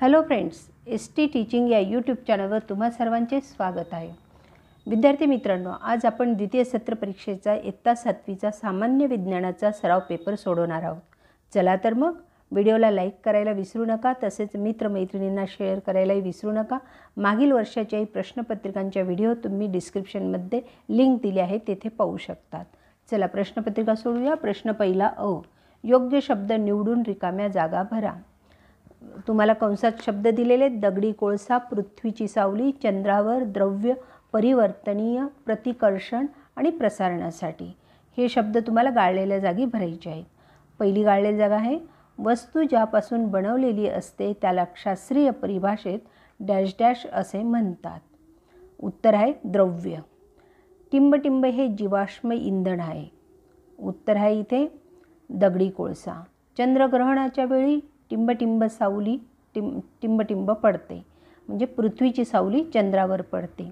hello friends S T teaching या YouTube चॅनलवर तुम्हा सर्वांचे स्वागत आहे विद्यार्थी मित्रांनो आज आपण द्वितीय सत्र परीक्षेचा इयत्ता सातवीचा सामान्य विज्ञानाचा सराव पेपर सोडवणार आहोत चला तर मग व्हिडिओला लाईक करायला विसरू नका तसेच मित्रमैत्रिणींना शेअर करायलाही विसरू नका मागील वर्षाच्याही प्रश्नपत्रिकांच्या व्हिडिओ तुम्ही डिस्क्रिप्शनमध्ये लिंक दिली आहे तेथे पाहू शकतात चला प्रश्नपत्रिका सोडूया प्रश्न पहिला अ योग्य शब्द निवडून रिकाम्या जागा भरा तुम्हाला कंसात शब्द दिलेले दगडी कोळसा पृथ्वीची सावली चंद्रावर द्रव्य परिवर्तनीय प्रतिकर्षण आणि प्रसारणासाठी हे शब्द तुम्हाला गाळलेल्या जागी भरायचे आहेत पहिली गाळलेली जागा आहे वस्तू ज्यापासून बनवलेली असते त्याला शास्त्रीय परिभाषेत डॅश डॅश असे म्हणतात उत्तर आहे द्रव्य टिंबटिंब हे जीवाश्म इंधन आहे उत्तर आहे इथे दगडी कोळसा चंद्रग्रहणाच्या वेळी टिंबटिंब सावली टिंब टिंबटिंब पडते म्हणजे पृथ्वीची सावली चंद्रावर पडते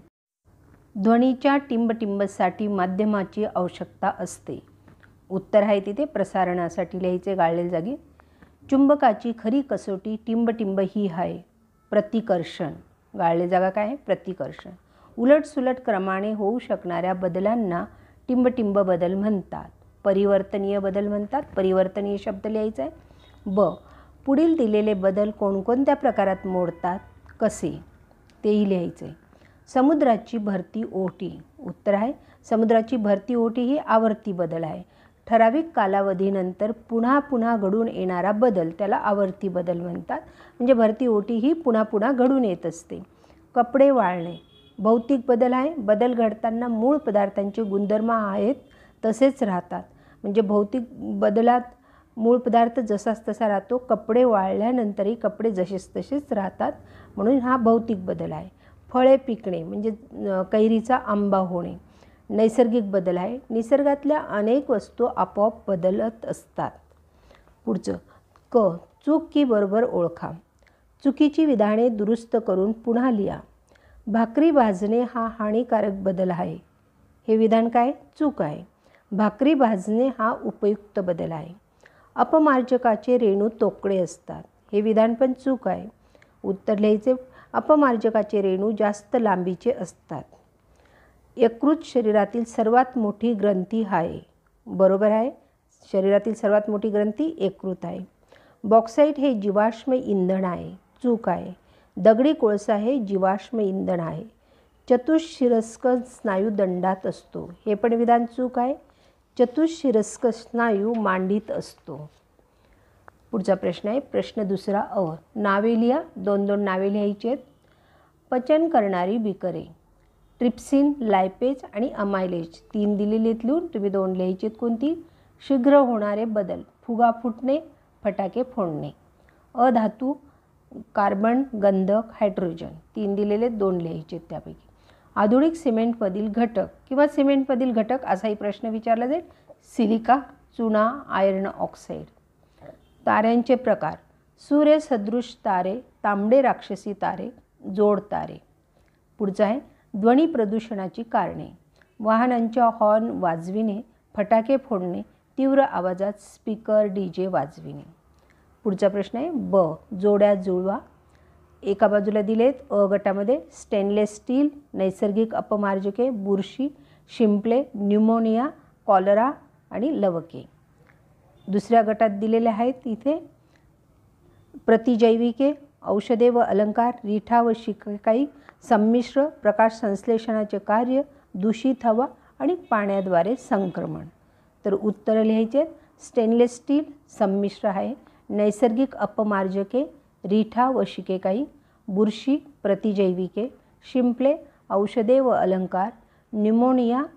ध्वनीच्या टिंबटिंबसाठी माध्यमाची आवश्यकता असते उत्तर आहे तिथे प्रसारणासाठी लिहायचे गाळले जागी चुंबकाची खरी कसोटी टिंबटिंब ही आहे प्रतिकर्षण गाळले जागा काय आहे प्रतिकर्षण उलटसुलट क्रमाने होऊ शकणाऱ्या बदलांना टिंबटिंब बदल म्हणतात परिवर्तनीय बदल म्हणतात परिवर्तनीय शब्द लिहायचा आहे ब पुढील दिलेले बदल कोणकोणत्या प्रकारात मोडतात कसे तेही लिहायचे समुद्राची भरती ओटी उत्तर आहे समुद्राची भरती ओटी ही आवर्ती बदल आहे ठराविक कालावधीनंतर पुन्हा पुन्हा घडून येणारा बदल त्याला आवर्ती बदल म्हणतात म्हणजे भरती ओटी ही पुन्हा पुन्हा घडून येत असते कपडे वाळणे भौतिक बदल आहे बदल घडताना मूळ पदार्थांचे गुणधर्म आहेत तसेच राहतात म्हणजे भौतिक बदलात मूळ पदार्थ जसाच तसा राहतो कपडे वाळल्यानंतरही कपडे जसेच तसेच राहतात म्हणून हा भौतिक बदल आहे फळे पिकणे म्हणजे कैरीचा आंबा होणे नैसर्गिक बदल आहे निसर्गातल्या अनेक वस्तू आपोआप बदलत असतात पुढचं क चूक की बरोबर ओळखा चुकीची विधाने दुरुस्त करून पुन्हा लिहा भाकरी भाजणे हा हानिकारक बदल आहे हे विधान काय चूक आहे भाकरी भाजणे हा उपयुक्त बदल आहे अपमार्जकाचे रेणू तोकडे असतात हे विधान पण चूक आहे उत्तर लिहायचे अपमार्जकाचे रेणू जास्त लांबीचे असतात यकृत शरीरातील सर्वात मोठी ग्रंथी आहे बरोबर आहे शरीरातील सर्वात मोठी ग्रंथी यकृत आहे बॉक्साईट हे जीवाश्म इंधन आहे चूक आहे दगडी कोळसा हे जीवाश्म इंधन आहे चतुःशिरस्क स्नायू दंडात असतो हे पण विधान चूक आहे चतुशिरस्क स्नायू मांडीत असतो पुढचा प्रश्न आहे प्रश्न दुसरा अ नावे दोन दोन नावे लिहायचेत पचन करणारी बिकरे ट्रिप्सिन लायपेज आणि अमायलेज तीन दिलेली आहेत लिहून तुम्ही दोन लिहायची कोणती शीघ्र होणारे बदल फुगा फुटणे फटाके फोडणे अधातू कार्बन गंधक हायड्रोजन तीन दिलेले दोन लिहायचे त्यापैकी आधुनिक सिमेंटमधील घटक किंवा सिमेंटमधील घटक असाही प्रश्न विचारला जाईल सिलिका चुना आयर्न ऑक्साईड ताऱ्यांचे प्रकार सूर्यसदृश तारे तांबडे राक्षसी तारे जोड तारे पुढचं आहे ध्वनी प्रदूषणाची कारणे वाहनांच्या हॉर्न वाजविणे फटाके फोडणे तीव्र आवाजात स्पीकर डी जे वाजविणे पुढचा प्रश्न आहे ब जोड्या जुळवा एका बाजूला दिलेत अ गटामध्ये स्टेनलेस स्टील नैसर्गिक अपमार्जके बुरशी शिंपले न्यूमोनिया कॉलरा आणि लवके दुसऱ्या गटात दिलेले आहेत इथे प्रतिजैविके औषधे व अलंकार रिठा व शिकाई संमिश्र प्रकाश संश्लेषणाचे कार्य दूषित हवा आणि पाण्याद्वारे संक्रमण तर उत्तरं लिहायचे स्टेनलेस स्टील संमिश्र आहे नैसर्गिक अपमार्जके रिठा वशिके काही बुरशी प्रतिजैविके शिंपले औषधे व अलंकार निमोनिया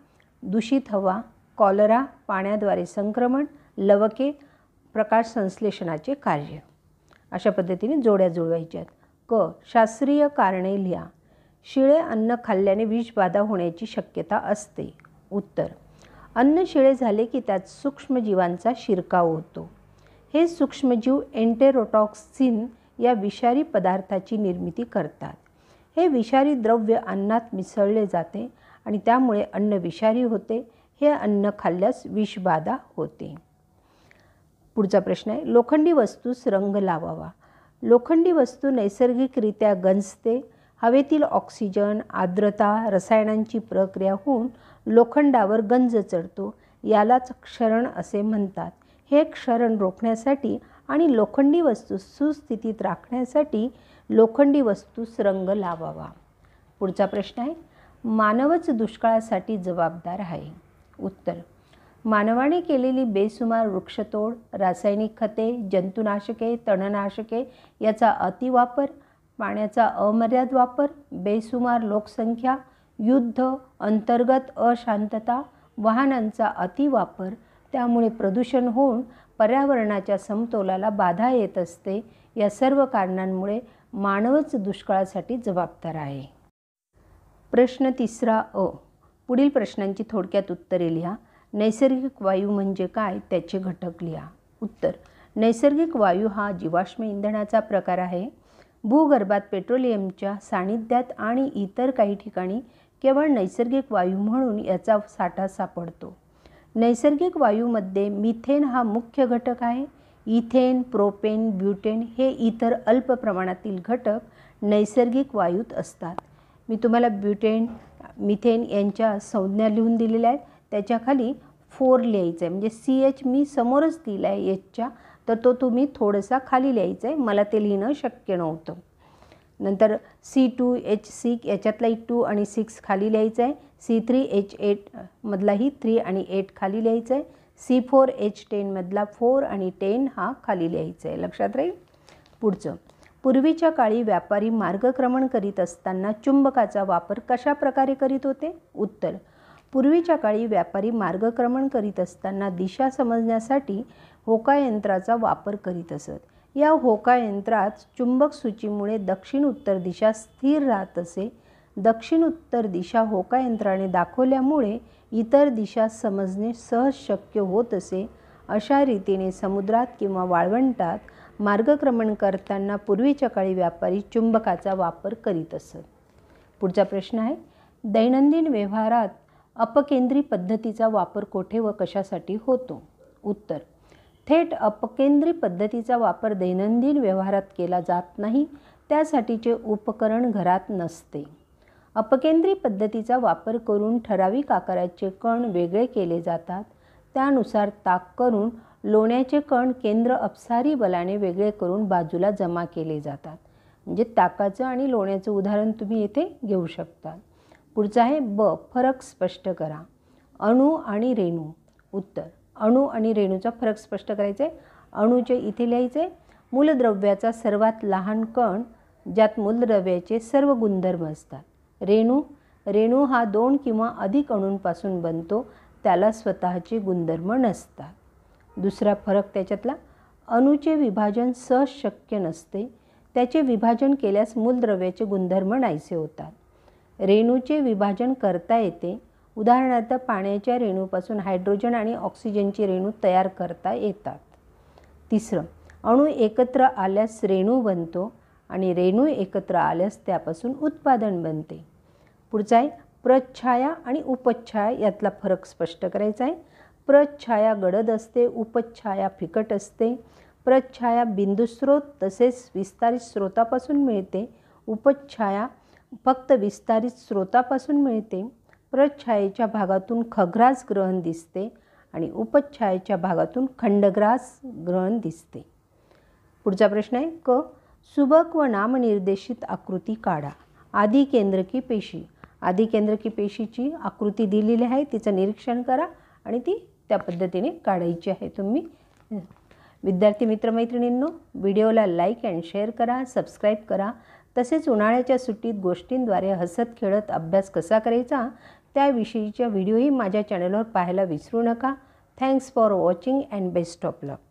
दूषित हवा कॉलरा पाण्याद्वारे संक्रमण लवके प्रकाश संश्लेषणाचे कार्य अशा पद्धतीने जोड्या जुळवायच्या क शास्त्रीय कारणे लिहा शिळे अन्न खाल्ल्याने विषबाधा होण्याची शक्यता असते उत्तर अन्न शिळे झाले की त्यात सूक्ष्मजीवांचा शिरकाव होतो हे सूक्ष्मजीव एन्टेरोटॉक्सिन या विषारी पदार्थाची निर्मिती करतात हे विषारी द्रव्य अन्नात मिसळले जाते आणि त्यामुळे अन्न विषारी होते हे अन्न खाल्ल्यास विषबाधा होते पुढचा प्रश्न आहे लोखंडी वस्तूस रंग लावावा लोखंडी वस्तू नैसर्गिकरित्या गंजते हवेतील ऑक्सिजन आर्द्रता रसायनांची प्रक्रिया होऊन लोखंडावर गंज चढतो यालाच क्षरण असे म्हणतात हे क्षरण रोखण्यासाठी आणि लोखंडी वस्तू सुस्थितीत राखण्यासाठी लोखंडी वस्तूस रंग लावावा पुढचा प्रश्न आहे मानवच दुष्काळासाठी जबाबदार आहे उत्तर मानवाने केलेली बेसुमार वृक्षतोड रासायनिक खते जंतुनाशके तणनाशके याचा अतिवापर पाण्याचा अमर्याद वापर बेसुमार लोकसंख्या युद्ध अंतर्गत अशांतता वाहनांचा अतिवापर त्यामुळे प्रदूषण होऊन पर्यावरणाच्या समतोलाला बाधा येत असते या सर्व कारणांमुळे मानवच दुष्काळासाठी जबाबदार आहे प्रश्न तिसरा अ पुढील प्रश्नांची थोडक्यात उत्तरे लिहा नैसर्गिक वायू म्हणजे काय त्याचे घटक लिहा उत्तर नैसर्गिक वायू हा जीवाश्म इंधनाचा प्रकार आहे भूगर्भात पेट्रोलियमच्या सानिध्यात आणि इतर काही ठिकाणी केवळ नैसर्गिक वायू म्हणून याचा साठा सापडतो नैसर्गिक वायूमध्ये मिथेन हा मुख्य घटक आहे इथेन प्रोपेन ब्युटेन हे इतर अल्प प्रमाणातील घटक नैसर्गिक वायूत असतात मी तुम्हाला ब्युटेन मिथेन यांच्या संज्ञा लिहून दिलेल्या आहेत त्याच्याखाली फोर लिहायचं आहे म्हणजे सी एच मी समोरच दिला आहे एचच्या तर तो तुम्ही थोडंसा खाली लिहायचं आहे मला ते लिहिणं शक्य नव्हतं नंतर सी टू एच सी याच्यातलाही टू आणि सिक्स खाली लिहायचं आहे सी थ्री एच एटमधलाही थ्री आणि एट खाली लिहायचं आहे सी फोर एच टेनमधला फोर आणि टेन हा खाली लिहायचा आहे लक्षात राहील पुढचं पूर्वीच्या काळी व्यापारी मार्गक्रमण करीत असताना चुंबकाचा वापर कशा प्रकारे करीत होते उत्तर पूर्वीच्या काळी व्यापारी मार्गक्रमण करीत असताना दिशा समजण्यासाठी होकायंत्राचा वापर करीत असत या होका यंत्रात चुंबक सूचीमुळे दक्षिण उत्तर दिशा स्थिर राहत असे दक्षिण उत्तर दिशा होका यंत्राने दाखवल्यामुळे इतर दिशा समजणे सहज शक्य होत असे अशा रीतीने समुद्रात किंवा वाळवंटात मार्गक्रमण करताना पूर्वीच्या काळी व्यापारी चुंबकाचा वापर करीत असत पुढचा प्रश्न आहे दैनंदिन व्यवहारात अपकेंद्री पद्धतीचा वापर कोठे व कशासाठी होतो उत्तर थेट अपकेंद्री पद्धतीचा वापर दैनंदिन व्यवहारात केला जात नाही त्यासाठीचे उपकरण घरात नसते अपकेंद्री पद्धतीचा वापर करून ठराविक आकाराचे कण वेगळे केले जातात त्यानुसार ताक करून लोण्याचे कण केंद्र अपसारी बलाने वेगळे करून बाजूला जमा केले जातात म्हणजे ताकाचं आणि लोण्याचं उदाहरण तुम्ही येथे घेऊ शकता पुढचं आहे ब फरक स्पष्ट करा अणू आणि रेणू उत्तर अणू आणि रेणूचा फरक स्पष्ट आहे अणूचे इथे लिहायचे मूलद्रव्याचा सर्वात लहान कण ज्यात मूलद्रव्याचे सर्व गुणधर्म असतात रेणू रेणू हा दोन किंवा अधिक अणूंपासून बनतो त्याला स्वतःचे गुणधर्म नसतात दुसरा फरक त्याच्यातला अणूचे विभाजन सहज शक्य नसते त्याचे विभाजन केल्यास मूलद्रव्याचे गुणधर्म नाहीसे होतात रेणूचे विभाजन करता येते उदाहरणार्थ पाण्याच्या रेणूपासून हायड्रोजन आणि ऑक्सिजनची रेणू तयार करता येतात तिसरं अणू एकत्र आल्यास रेणू बनतो आणि रेणू एकत्र आल्यास त्यापासून उत्पादन बनते पुढचं आहे प्रच्छाया आणि उपच्छाया यातला फरक स्पष्ट करायचा आहे प्रच्छाया गडद असते उपच्छाया फिकट असते प्रच्छाया बिंदुस्रोत तसेच विस्तारित स्रोतापासून मिळते उपच्छाया फक्त विस्तारित स्रोतापासून मिळते प्रच्छायेच्या भागातून खग्रास ग्रहण दिसते आणि उपच्छायेच्या भागातून खंडग्रास ग्रहण दिसते पुढचा प्रश्न आहे क सुबक व नामनिर्देशित आकृती काढा आधी केंद्रकी पेशी आधी केंद्रकी पेशीची आकृती दिलेली आहे तिचं निरीक्षण करा आणि ती त्या पद्धतीने काढायची आहे तुम्ही विद्यार्थी मित्रमैत्रिणींनो व्हिडिओला लाईक अँड शेअर करा सबस्क्राईब करा तसेच उन्हाळ्याच्या सुट्टीत गोष्टींद्वारे हसत खेळत अभ्यास कसा करायचा त्याविषयीच्या व्हिडिओही माझ्या चॅनलवर पाहायला विसरू नका thanks for watching and best of luck